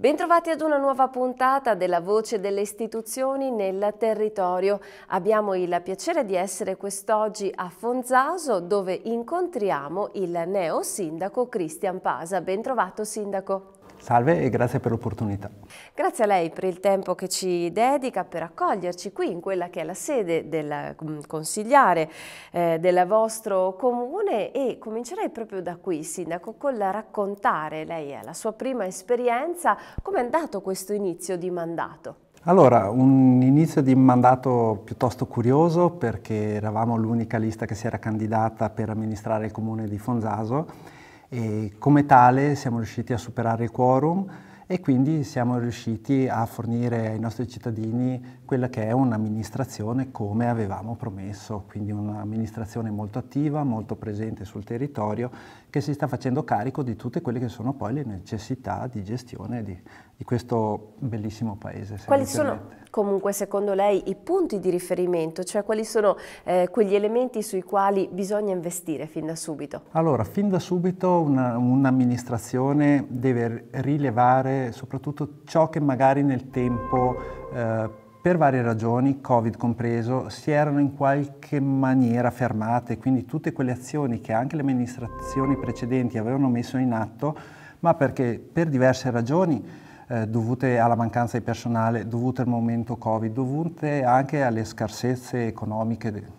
Bentrovati ad una nuova puntata della Voce delle Istituzioni nel Territorio. Abbiamo il piacere di essere quest'oggi a Fonzaso dove incontriamo il neo sindaco Cristian Pasa. Bentrovato sindaco. Salve e grazie per l'opportunità. Grazie a lei per il tempo che ci dedica per accoglierci qui in quella che è la sede del mm, consigliare eh, del vostro comune e comincerei proprio da qui, Sindaco, col raccontare, lei la sua prima esperienza, come è andato questo inizio di mandato? Allora, un inizio di mandato piuttosto curioso perché eravamo l'unica lista che si era candidata per amministrare il comune di Fonzaso e come tale siamo riusciti a superare il quorum e quindi siamo riusciti a fornire ai nostri cittadini quella che è un'amministrazione come avevamo promesso, quindi un'amministrazione molto attiva, molto presente sul territorio, che si sta facendo carico di tutte quelle che sono poi le necessità di gestione di, di questo bellissimo paese. Quali sono comunque secondo lei i punti di riferimento, cioè quali sono eh, quegli elementi sui quali bisogna investire fin da subito? Allora, fin da subito un'amministrazione deve rilevare soprattutto ciò che magari nel tempo eh, per varie ragioni, Covid compreso, si erano in qualche maniera fermate, quindi tutte quelle azioni che anche le amministrazioni precedenti avevano messo in atto, ma perché per diverse ragioni eh, dovute alla mancanza di personale, dovute al momento Covid, dovute anche alle scarsezze economiche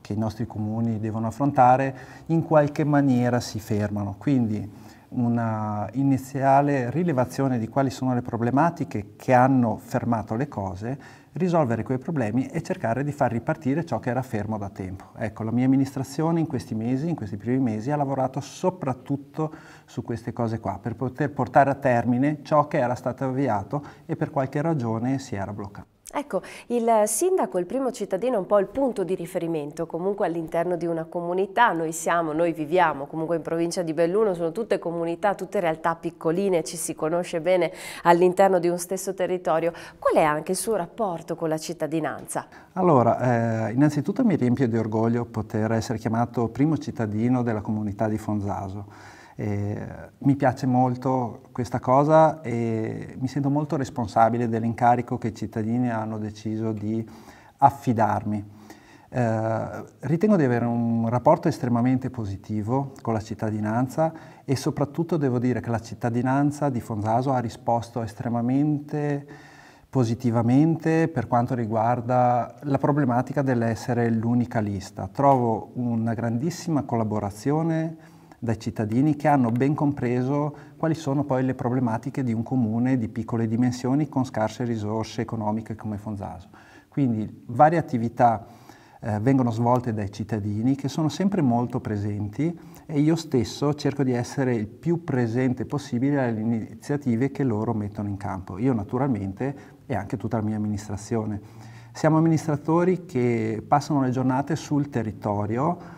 che i nostri comuni devono affrontare, in qualche maniera si fermano. Quindi una iniziale rilevazione di quali sono le problematiche che hanno fermato le cose, risolvere quei problemi e cercare di far ripartire ciò che era fermo da tempo. Ecco, la mia amministrazione in questi mesi, in questi primi mesi, ha lavorato soprattutto su queste cose qua, per poter portare a termine ciò che era stato avviato e per qualche ragione si era bloccato. Ecco, il sindaco il primo cittadino, è un po' il punto di riferimento comunque all'interno di una comunità, noi siamo, noi viviamo comunque in provincia di Belluno, sono tutte comunità, tutte realtà piccoline, ci si conosce bene all'interno di un stesso territorio. Qual è anche il suo rapporto con la cittadinanza? Allora, eh, innanzitutto mi riempie di orgoglio poter essere chiamato primo cittadino della comunità di Fonzaso eh, mi piace molto questa cosa e mi sento molto responsabile dell'incarico che i cittadini hanno deciso di affidarmi. Eh, ritengo di avere un rapporto estremamente positivo con la cittadinanza e soprattutto devo dire che la cittadinanza di Fonzaso ha risposto estremamente positivamente per quanto riguarda la problematica dell'essere l'unica lista. Trovo una grandissima collaborazione dai cittadini che hanno ben compreso quali sono poi le problematiche di un comune di piccole dimensioni con scarse risorse economiche come Fonzaso. Quindi varie attività eh, vengono svolte dai cittadini che sono sempre molto presenti e io stesso cerco di essere il più presente possibile alle iniziative che loro mettono in campo. Io naturalmente e anche tutta la mia amministrazione. Siamo amministratori che passano le giornate sul territorio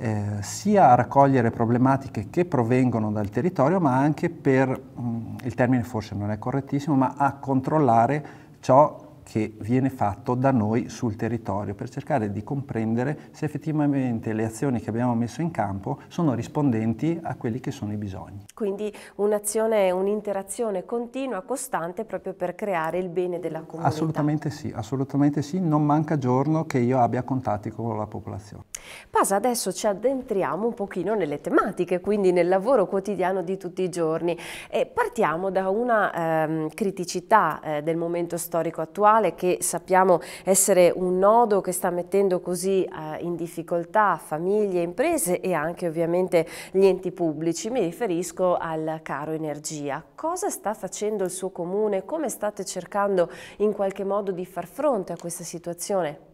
eh, sia a raccogliere problematiche che provengono dal territorio, ma anche per, mh, mm, il termine forse non è correttissimo, ma a controllare ciò che viene fatto da noi sul territorio per cercare di comprendere se effettivamente le azioni che abbiamo messo in campo sono rispondenti a quelli che sono i bisogni. Quindi un'azione, un'interazione continua, costante proprio per creare il bene della comunità. Assolutamente sì, assolutamente sì, non manca giorno che io abbia contatti con la popolazione. Pasa, adesso ci addentriamo un pochino nelle tematiche, quindi nel lavoro quotidiano di tutti i giorni e partiamo da una ehm, criticità eh, del momento storico attuale che sappiamo essere un nodo che sta mettendo così eh, in difficoltà famiglie, imprese e anche ovviamente gli enti pubblici. Mi riferisco al caro energia. Cosa sta facendo il suo comune? Come state cercando in qualche modo di far fronte a questa situazione?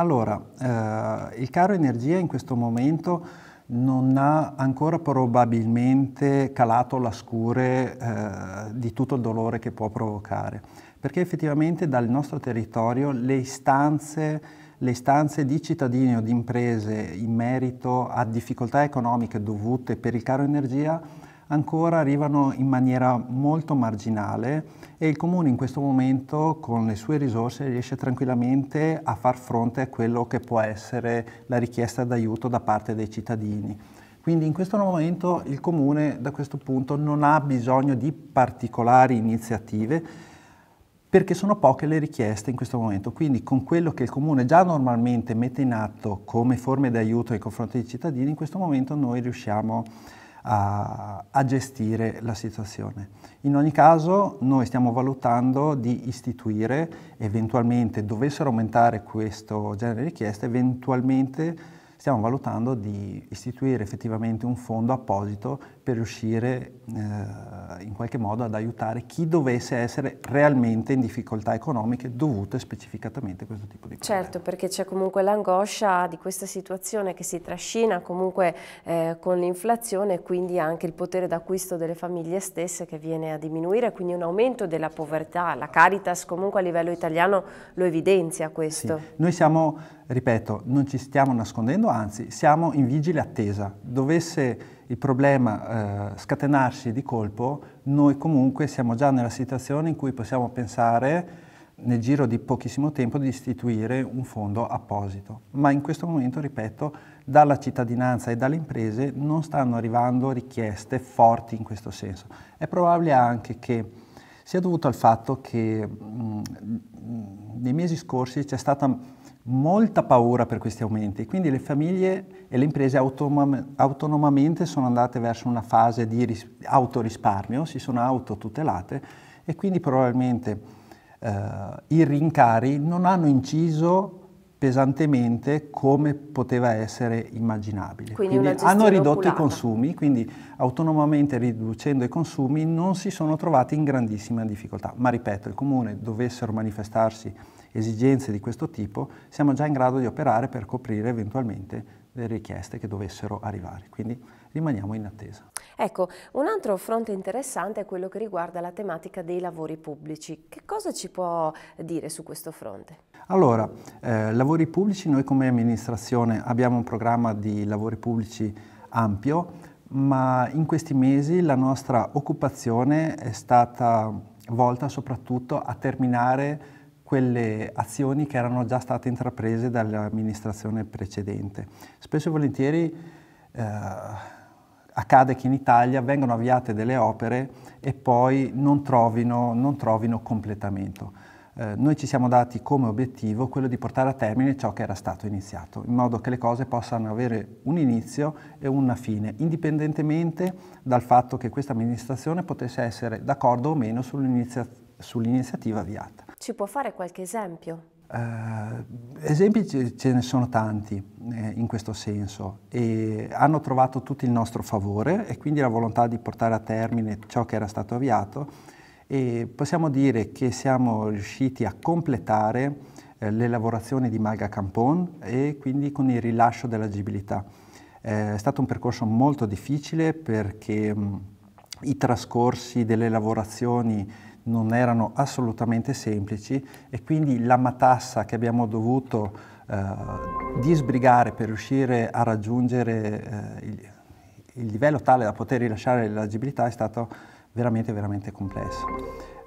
Allora, eh, il caro energia in questo momento non ha ancora probabilmente calato la scure eh, di tutto il dolore che può provocare, perché effettivamente dal nostro territorio le istanze, le istanze di cittadini o di imprese in merito a difficoltà economiche dovute per il caro energia ancora arrivano in maniera molto marginale e il Comune in questo momento con le sue risorse riesce tranquillamente a far fronte a quello che può essere la richiesta d'aiuto da parte dei cittadini. Quindi in questo momento il Comune da questo punto non ha bisogno di particolari iniziative perché sono poche le richieste in questo momento. Quindi con quello che il Comune già normalmente mette in atto come forme d'aiuto aiuto nei confronti dei cittadini, in questo momento noi riusciamo a a, a, gestire la situazione. In ogni caso noi stiamo valutando di istituire, eventualmente dovessero aumentare questo genere di richieste, eventualmente stiamo valutando di istituire effettivamente un fondo apposito per riuscire eh, in qualche modo ad aiutare chi dovesse essere realmente in difficoltà economiche dovute specificatamente a questo tipo di cose. Certo, perché c'è comunque l'angoscia di questa situazione che si trascina comunque eh, con l'inflazione e quindi anche il potere d'acquisto delle famiglie stesse che viene a diminuire, quindi un aumento della povertà. La Caritas comunque a livello italiano lo evidenzia questo. Sì. Noi siamo, ripeto, non ci stiamo nascondendo, anzi siamo in vigile attesa. Dovesse il problema eh, scatenarsi di colpo, noi comunque siamo già nella situazione in cui possiamo pensare nel giro di pochissimo tempo di istituire un fondo apposito. Ma in questo momento, ripeto, dalla cittadinanza e dalle imprese non stanno arrivando richieste forti in questo senso. È probabile anche che sia dovuto al fatto che nei mesi scorsi c'è stata molta paura per questi aumenti, quindi le famiglie e le imprese autonom autonomamente sono andate verso una fase di autorisparmio, si sono autotutelate e quindi probabilmente eh, i rincari non hanno inciso pesantemente come poteva essere immaginabile. Quindi, quindi hanno ridotto oculata. i consumi, quindi autonomamente riducendo i consumi non si sono trovati in grandissima difficoltà. Ma ripeto, il comune dovessero manifestarsi esigenze di questo tipo, siamo già in grado di operare per coprire eventualmente le richieste che dovessero arrivare. Quindi rimaniamo in attesa. Ecco, un altro fronte interessante è quello che riguarda la tematica dei lavori pubblici. Che cosa ci può dire su questo fronte? Allora, eh, lavori pubblici, noi come amministrazione abbiamo un programma di lavori pubblici ampio, ma in questi mesi la nostra occupazione è stata volta soprattutto a terminare quelle azioni che erano già state intraprese dall'amministrazione precedente. Spesso e volentieri eh, accade che in Italia vengano avviate delle opere e poi non trovino, non trovino completamento. Eh, noi ci siamo dati come obiettivo quello di portare a termine ciò che era stato iniziato, in modo che le cose possano avere un inizio e una fine, indipendentemente dal fatto che questa amministrazione potesse essere d'accordo o meno sull'iniziativa avviata. Ci può fare qualche esempio? Uh, esempi ce ne sono tanti eh, in questo senso e hanno trovato tutti il nostro favore e quindi la volontà di portare a termine ciò che era stato avviato e possiamo dire che siamo riusciti a completare eh, le lavorazioni di Maga Campon e quindi con il rilascio dell'agibilità. Eh, è stato un percorso molto difficile perché mh, i trascorsi delle lavorazioni non erano assolutamente semplici e quindi la matassa che abbiamo dovuto eh, disbrigare per riuscire a raggiungere eh, il, il, livello tale da poter rilasciare l'agibilità è stato veramente, veramente complesso.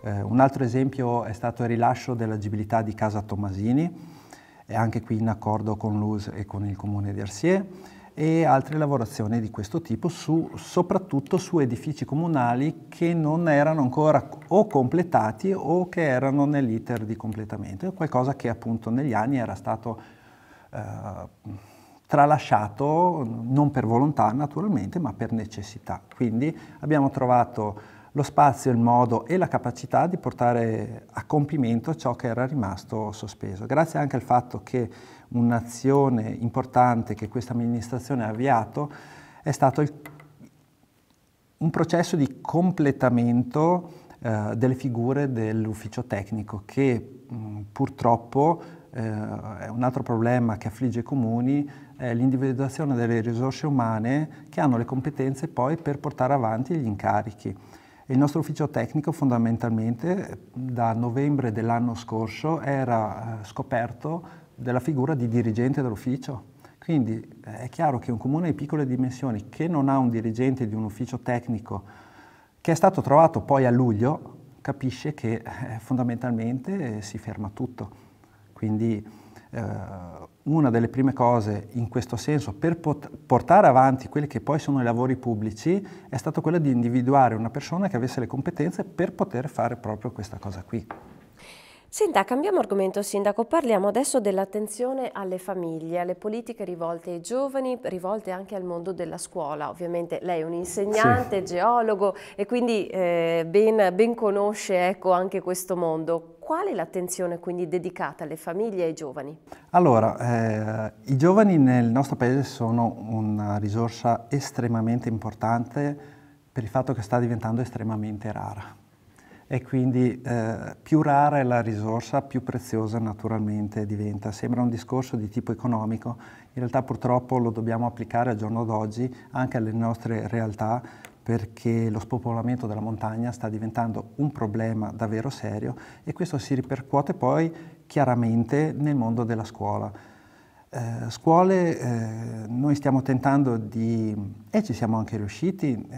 Eh, un altro esempio è stato il rilascio dell'agibilità di Casa Tommasini, anche qui in accordo con l'US e con il Comune di Arsier e altre lavorazioni di questo tipo, su, soprattutto su edifici comunali che non erano ancora o completati o che erano nell'iter di completamento. È qualcosa che appunto negli anni era stato eh, tralasciato, non per volontà naturalmente, ma per necessità. Quindi abbiamo trovato lo spazio, il modo e la capacità di portare a compimento ciò che era rimasto sospeso. Grazie anche al fatto che un'azione importante che questa amministrazione ha avviato è stato il, un processo di completamento eh, delle figure dell'ufficio tecnico che mh, purtroppo eh, è un altro problema che affligge i comuni è l'individuazione delle risorse umane che hanno le competenze poi per portare avanti gli incarichi. Il nostro ufficio tecnico fondamentalmente da novembre dell'anno scorso era eh, scoperto della figura di dirigente dell'ufficio. Quindi eh, è chiaro che un comune di piccole dimensioni che non ha un dirigente di un ufficio tecnico che è stato trovato poi a luglio capisce che eh, fondamentalmente si ferma tutto. Quindi eh, una delle prime cose in questo senso per portare avanti quelli che poi sono i lavori pubblici è stata quella di individuare una persona che avesse le competenze per poter fare proprio questa cosa qui. Senta, cambiamo argomento Sindaco, parliamo adesso dell'attenzione alle famiglie, alle politiche rivolte ai giovani, rivolte anche al mondo della scuola. Ovviamente lei è un insegnante, sì. geologo e quindi eh, ben, ben, conosce ecco, anche questo mondo. Qual è l'attenzione quindi dedicata alle famiglie e ai giovani? Allora, eh, i giovani nel nostro paese sono una risorsa estremamente importante per il fatto che sta diventando estremamente rara e quindi eh, più rara è la risorsa, più preziosa naturalmente diventa. Sembra un discorso di tipo economico, in realtà purtroppo lo dobbiamo applicare al giorno d'oggi anche alle nostre realtà perché lo spopolamento della montagna sta diventando un problema davvero serio e questo si ripercuote poi chiaramente nel mondo della scuola. Eh, scuole eh, noi stiamo tentando di, e ci siamo anche riusciti, eh,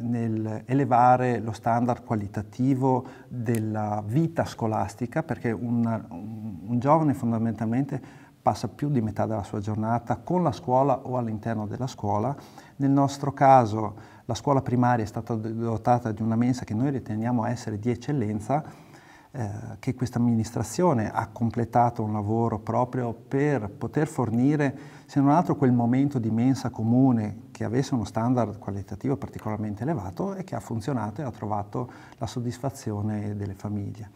nel elevare lo standard qualitativo della vita scolastica, perché una, un, un giovane fondamentalmente passa più di metà della sua giornata con la scuola o all'interno della scuola. Nel nostro caso la scuola primaria è stata dotata di una mensa che noi riteniamo essere di eccellenza, eh, che questa amministrazione ha completato un lavoro proprio per poter fornire, se non altro, quel momento di mensa comune che avesse uno standard qualitativo particolarmente elevato e che ha funzionato e ha trovato la soddisfazione delle famiglie.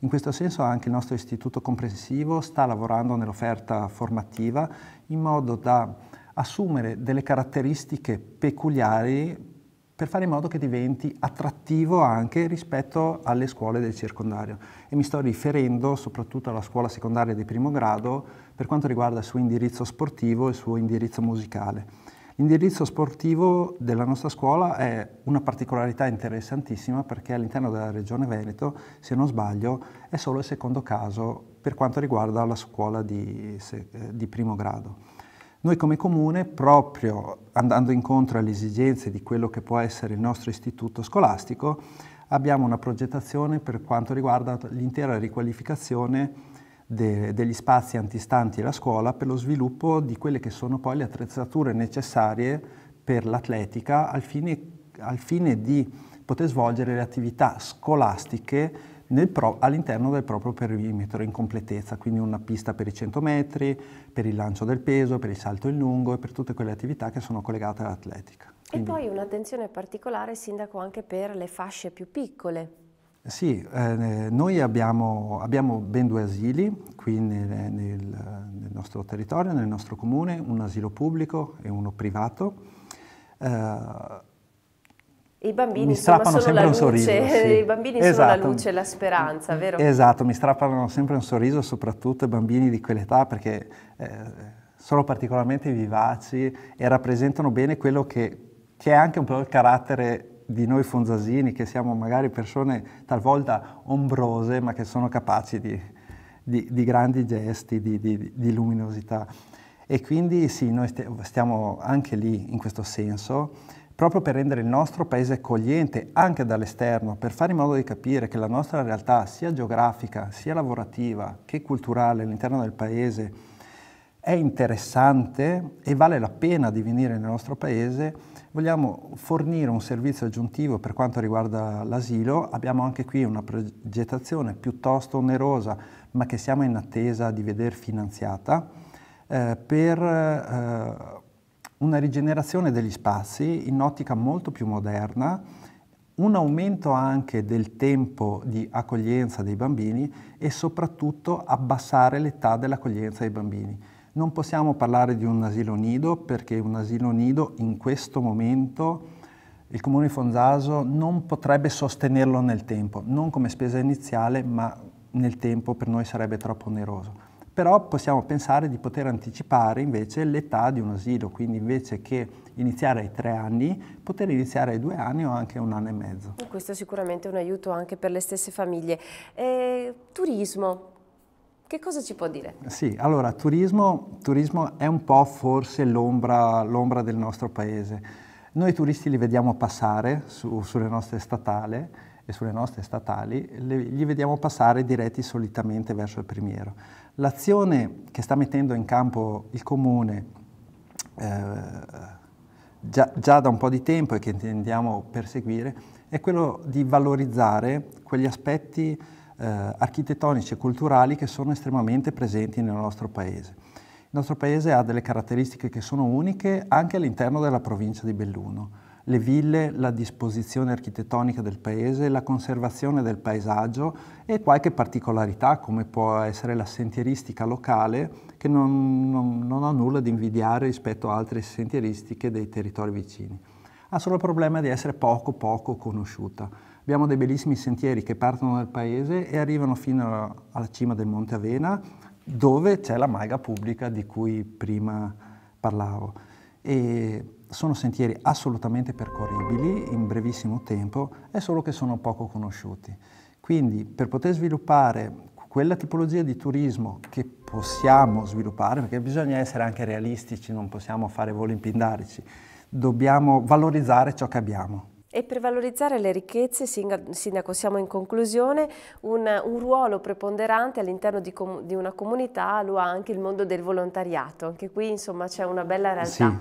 In questo senso anche il nostro istituto comprensivo sta lavorando nell'offerta formativa in modo da assumere delle caratteristiche peculiari per fare in modo che diventi attrattivo anche rispetto alle scuole del circondario. E mi sto riferendo soprattutto alla scuola secondaria di primo grado per quanto riguarda il suo indirizzo sportivo e il suo indirizzo musicale. L'indirizzo sportivo della nostra scuola è una particolarità interessantissima perché all'interno della regione Veneto, se non sbaglio, è solo il secondo caso per quanto riguarda la scuola di, eh, di primo grado. Noi come comune, proprio andando incontro alle esigenze di quello che può essere il nostro istituto scolastico, abbiamo una progettazione per quanto riguarda l'intera riqualificazione de, degli spazi antistanti alla scuola per lo sviluppo di quelle che sono poi le attrezzature necessarie per l'atletica al fine, al fine di poter svolgere le attività scolastiche pro, all'interno del proprio perimetro in completezza, quindi una pista per i 100 metri, per il lancio del peso, per il salto in lungo e per tutte quelle attività che sono collegate all'atletica. Quindi, e poi un'attenzione particolare, Sindaco, anche per le fasce più piccole. Sì, eh, noi abbiamo, abbiamo, ben due asili qui nel, nel, nel, nostro territorio, nel nostro comune, un asilo pubblico e uno privato. Eh, I bambini sono strappano insomma, sempre un sorriso. Sì. I bambini esatto. sono la luce, e la speranza, mm, vero? Esatto, mi strappano sempre un sorriso, soprattutto i bambini di quell'età, perché eh, sono particolarmente vivaci e rappresentano bene quello che, che è anche un po' il carattere di noi fonzasini, che siamo magari persone talvolta ombrose, ma che sono capaci di, di, di grandi gesti, di, di, luminosità. E quindi sì, noi stiamo anche lì in questo senso proprio per rendere il nostro paese accogliente anche dall'esterno, per fare in modo di capire che la nostra realtà sia geografica, sia lavorativa che culturale all'interno del paese è interessante e vale la pena di venire nel nostro paese, vogliamo fornire un servizio aggiuntivo per quanto riguarda l'asilo. Abbiamo anche qui una progettazione piuttosto onerosa, ma che siamo in attesa di vedere finanziata eh, per eh, una rigenerazione degli spazi in ottica molto più moderna, un aumento anche del tempo di accoglienza dei bambini e soprattutto abbassare l'età dell'accoglienza dei bambini. Non possiamo parlare di un asilo nido perché un asilo nido in questo momento il comune di Fonzaso non potrebbe sostenerlo nel tempo, non come spesa iniziale ma nel tempo per noi sarebbe troppo oneroso però possiamo pensare di poter anticipare invece l'età di un asilo, quindi invece che iniziare ai tre anni, poter iniziare ai due anni o anche un anno e mezzo. Questo è sicuramente un aiuto anche per le stesse famiglie. Eh, turismo, che cosa ci può dire? Sì, allora turismo, turismo è un po' forse l'ombra del nostro paese. Noi turisti li vediamo passare su, sulle nostre statali e sulle nostre statali, li vediamo passare diretti solitamente verso il primiero L'azione che sta mettendo in campo il Comune eh, già, già, da un po' di tempo e che intendiamo perseguire è quello di valorizzare quegli aspetti eh, architettonici e culturali che sono estremamente presenti nel nostro Paese. Il nostro Paese ha delle caratteristiche che sono uniche anche all'interno della provincia di Belluno le ville, la disposizione architettonica del paese, la conservazione del paesaggio e qualche particolarità come può essere la sentieristica locale che non, non, non ha nulla da invidiare rispetto a altre sentieristiche dei territori vicini. Ha solo il problema di essere poco poco conosciuta. Abbiamo dei bellissimi sentieri che partono dal paese e arrivano fino alla cima del Monte Avena dove c'è la maga pubblica di cui prima parlavo. E sono sentieri assolutamente percorribili in brevissimo tempo, è solo che sono poco conosciuti. Quindi per poter sviluppare quella tipologia di turismo che possiamo sviluppare, perché bisogna essere anche realistici, non possiamo fare voli impindarici, dobbiamo valorizzare ciò che abbiamo. E per valorizzare le ricchezze, Sindaco, siamo in conclusione, un, un ruolo preponderante all'interno di, di una comunità lo ha anche il mondo del volontariato, anche qui insomma c'è una bella realtà. Sì,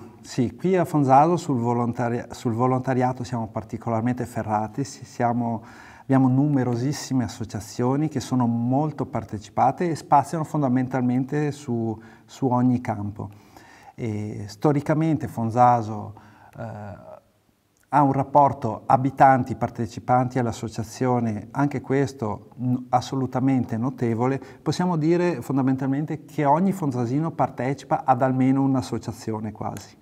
sì. qui a Fonzaso sul, volontari sul volontariato siamo particolarmente ferrati, siamo, abbiamo numerosissime associazioni che sono molto partecipate e spaziano fondamentalmente su, su ogni campo. E storicamente Fonzaso... Eh, ha un rapporto abitanti partecipanti all'associazione, anche questo assolutamente notevole, possiamo dire fondamentalmente che ogni fondrasino partecipa ad almeno un'associazione quasi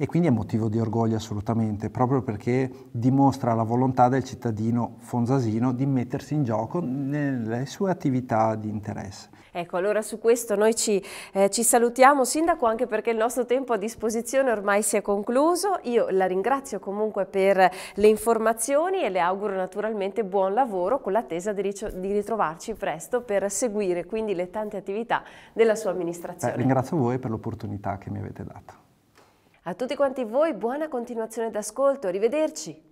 e quindi è motivo di orgoglio assolutamente, proprio perché dimostra la volontà del cittadino fonzasino di mettersi in gioco nelle sue attività di interesse. Ecco, allora su questo noi ci, eh, ci, salutiamo, Sindaco, anche perché il nostro tempo a disposizione ormai si è concluso. Io la ringrazio comunque per le informazioni e le auguro naturalmente buon lavoro con l'attesa di, di, ritrovarci presto per seguire quindi le tante attività della sua amministrazione. Beh, ringrazio voi per l'opportunità che mi avete dato. A tutti quanti voi buona continuazione d'ascolto, arrivederci!